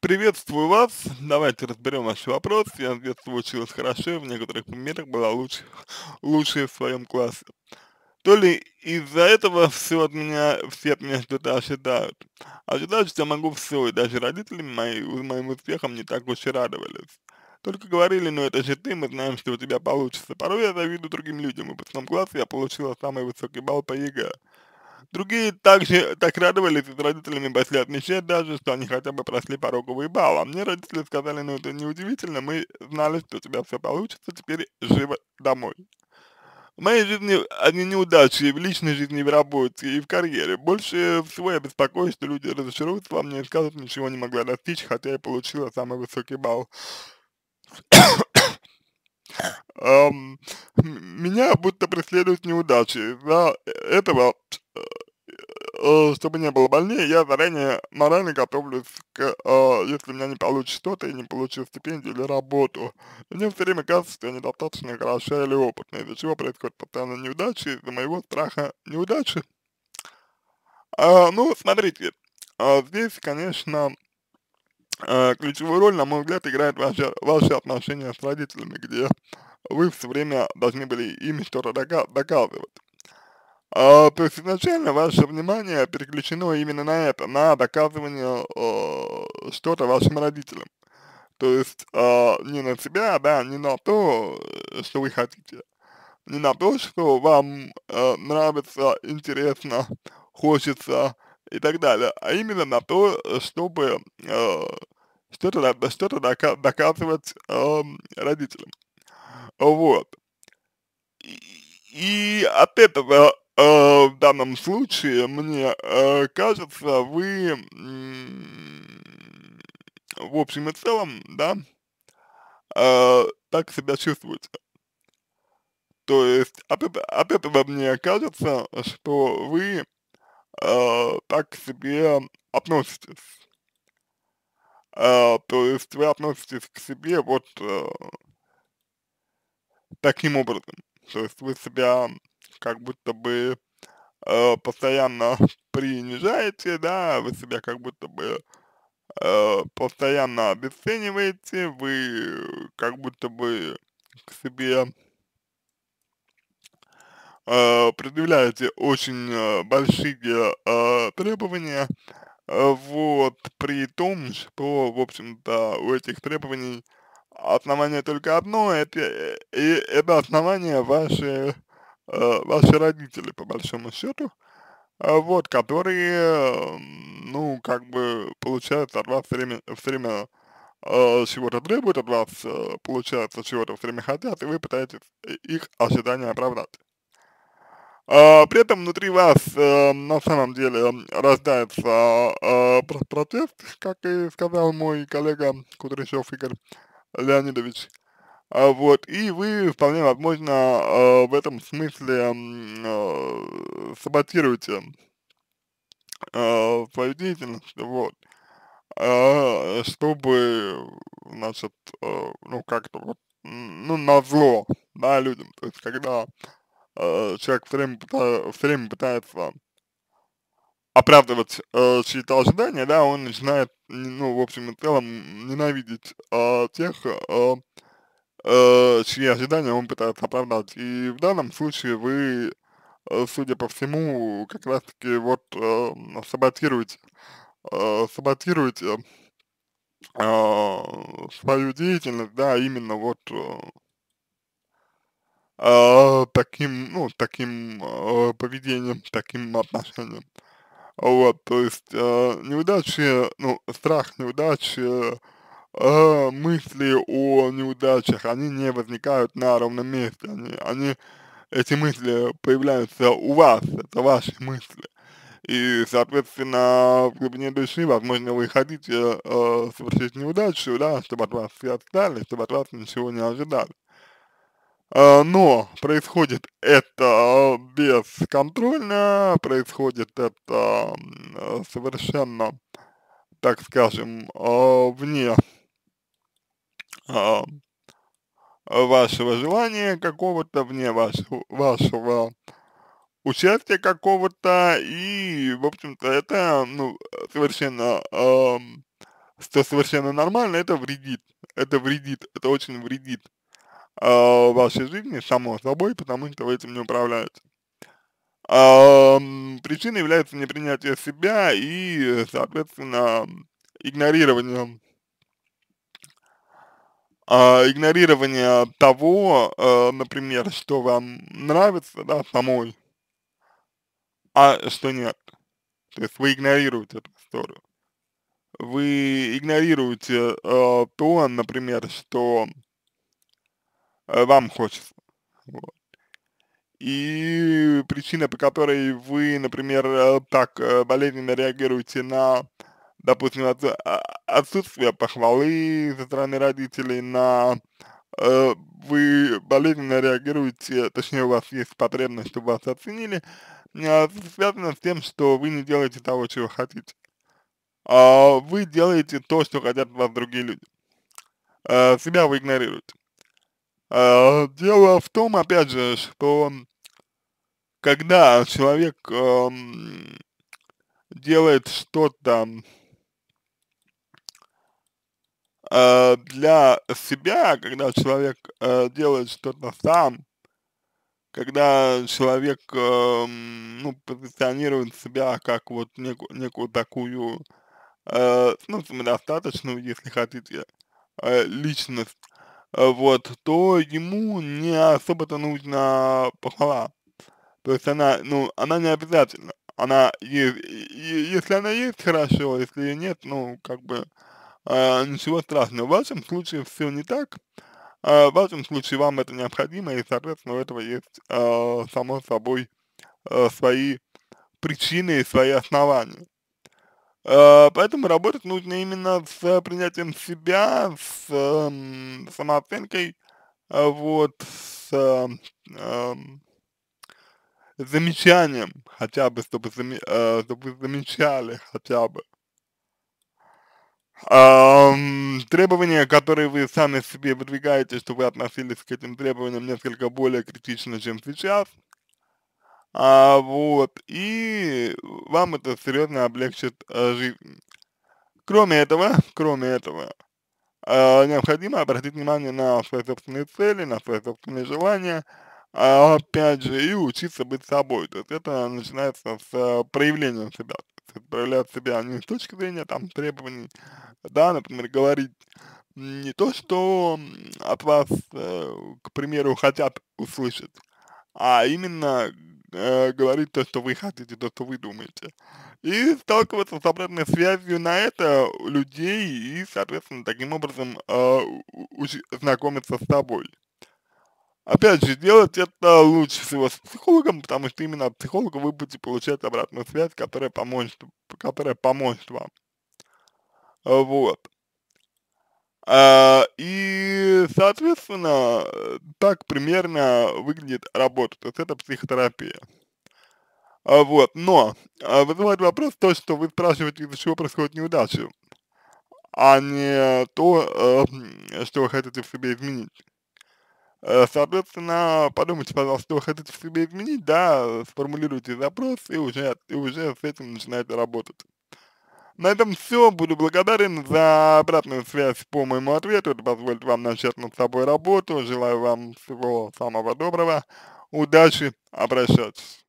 Приветствую вас. Давайте разберем ваш вопрос. Я с детства училась хорошо, в некоторых примерах была лучше, лучшей в своем классе. То ли из-за этого все от меня, все от меня что-то ожидают. Ожидают, что я могу все, и даже родители мои с моим успехом не так уж и радовались. Только говорили, ну это же ты, мы знаем, что у тебя получится. Порой я завидую другим людям, и в 8 классе я получила самый высокий балл по ЕГЭ. Другие также так радовались с родителями после отмечать даже, что они хотя бы прошли пороговый балл. А мне родители сказали, ну это неудивительно, мы знали, что у тебя все получится, теперь живо домой. В моей жизни одни неудачи в личной жизни, в работе, и в карьере. Больше всего я беспокоюсь, что люди разочаруются во мне и скажут, ничего не могла достичь, хотя я получила самый высокий балл. меня будто преследуют неудачи. За э, этого Э, чтобы не было больнее, я заранее морально готовлюсь к, э, если у меня не получится что-то, и не получу стипендию или работу. Мне все время кажется, что я недостаточно хороша или опытная, из-за чего происходит постоянно неудачи, из-за моего страха неудачи. А, ну, смотрите, э, здесь, конечно, ключевую роль, на мой взгляд, играет ваши, ваши отношения с родителями, где вы все время должны были ими что-то доказывать э, то ваше внимание переключено именно на это, на доказывание а, что-то вашим родителям. То есть а, не на себя, да, не на то, э, что вы хотите, не на то, что вам э, нравится, интересно, хочется и так далее, а именно на то, чтобы э, что-то что дока доказывать эм, родителям. Вот. и от этого Э, в данном случае, мне э, кажется, вы в общем и целом, да, э, так себя чувствуете. То есть от, от этого мне кажется, что вы э, так к себе относитесь. Э, то есть вы относитесь к себе вот э, таким образом. То есть вы себя как будто бы э, постоянно принижаете, да, вы себя как будто бы э, постоянно обесцениваете, вы как будто бы к себе э, предъявляете очень э, большие э, требования, э, вот, при том, что, в общем-то, у этих требований основание только одно, это, э, и это основание ваши ваши э, родители, по большому счету, э, вот, которые, э, ну, как бы, получается, от вас время, время э, чего-то требуют от вас, э, получается, чего-то все время хотят, и вы пытаетесь их ожидания оправдать. А, при этом внутри вас э, на самом деле рождается э, протест, как и сказал мой коллега Кудряшов Игорь Леонидович. Э, а, вот, и вы вполне возможно а, в этом смысле а, саботируете а, свою деятельность, вот, чтобы, значит, ну как-то вот, ну на да, людям, то есть когда человек все время, пытается, все время пытается оправдывать э, чьи-то ожидания, да, он начинает, ну, в общем и целом, ненавидеть э, тех, э, э, чьи ожидания он пытается оправдать. И в данном случае вы, э, судя по всему, как раз-таки вот э, саботируете, э, саботируете э, свою деятельность, да, именно вот э, э таким, ну, таким э, поведением, таким отношением. Вот, то есть э, неудачи, ну, страх неудачи, э, мысли о неудачах, они не возникают на ровном месте, они, они, эти мысли появляются у вас, это ваши мысли. И, соответственно, в глубине души, возможно, вы хотите э, э, совершить неудачу, да, чтобы от вас все отстали, чтобы от вас ничего не ожидали. А, но происходит это бесконтрольно, происходит это совершенно, так скажем, э, вне а, вашего желания какого-то, вне вашего, вашего участия какого-то, и, в общем-то, это, ну, совершенно, э, что совершенно нормально, это вредит, это вредит, это очень вредит э, вашей жизни, само собой, потому что вы этим не управляете. Э, причиной является непринятие себя и, соответственно, игнорирование а, игнорирование того, э, например, что вам нравится, да, самой, а что нет. То есть вы игнорируете эту историю. Вы игнорируете э, то, например, что э, вам хочется. Вот. И причина, по которой вы, например, так болезненно реагируете на допустим, от, а, отсутствие похвалы со стороны родителей на э, вы болезненно реагируете, точнее у вас есть потребность, чтобы вас оценили, а связано с тем, что вы не делаете того, чего хотите. А вы делаете то, что хотят вас другие люди. А, себя вы игнорируете. А, дело в том, опять же, что когда человек э, делает что-то Э, для себя, когда человек э, делает что-то сам, когда человек, э, ну, позиционирует себя как вот некую, некую такую, э, ну, самодостаточную, если хотите, э, личность, э, вот, то ему не особо-то нужна похвала. То есть она, ну, она не обязательно. Она, е, е, если она есть, хорошо, если ее нет, ну, как бы, а, ничего ну, страшного. В вашем случае все не так. А, в вашем случае вам это необходимо, и, соответственно, у этого есть, а, само собой, свои причины и свои основания. поэтому работать нужно именно с принятием себя, с эм, самооценкой, вот, с эм, эм, замечанием хотя бы, чтобы, э, чтобы замечали хотя бы, требования, которые вы сами себе выдвигаете, что вы относились к этим требованиям несколько более критично, чем сейчас, а, вот, и вам это серьезно облегчит а, жизнь. Кроме этого, кроме этого, а, необходимо обратить внимание на свои собственные цели, на свои собственные желания, а, опять же, и учиться быть собой, то есть это начинается с а, проявления себя, то есть проявлять себя не с точки зрения там требований, да, например, говорить не то, что от вас, э, к примеру, хотят услышать, а именно э, говорить то, что вы хотите, то, что вы думаете. И сталкиваться с обратной связью на это людей и, соответственно, таким образом э, знакомиться с тобой. Опять же, делать это лучше всего с психологом, потому что именно от психолога вы будете получать обратную связь, которая поможет, которая поможет вам. Вот. А, и, соответственно, так примерно выглядит работа, то есть это психотерапия. А, вот, но а, вызывает вопрос то, что вы спрашиваете, из-за чего происходит неудача, а не то, что вы хотите в себе изменить. Э, соответственно, подумайте, пожалуйста, что вы хотите в себе изменить, да, сформулируйте запрос и уже, и уже с этим начинаете работать. На этом все. Буду благодарен за обратную связь по моему ответу. Это позволит вам начать над собой работу. Желаю вам всего самого доброго. Удачи. Обращайтесь.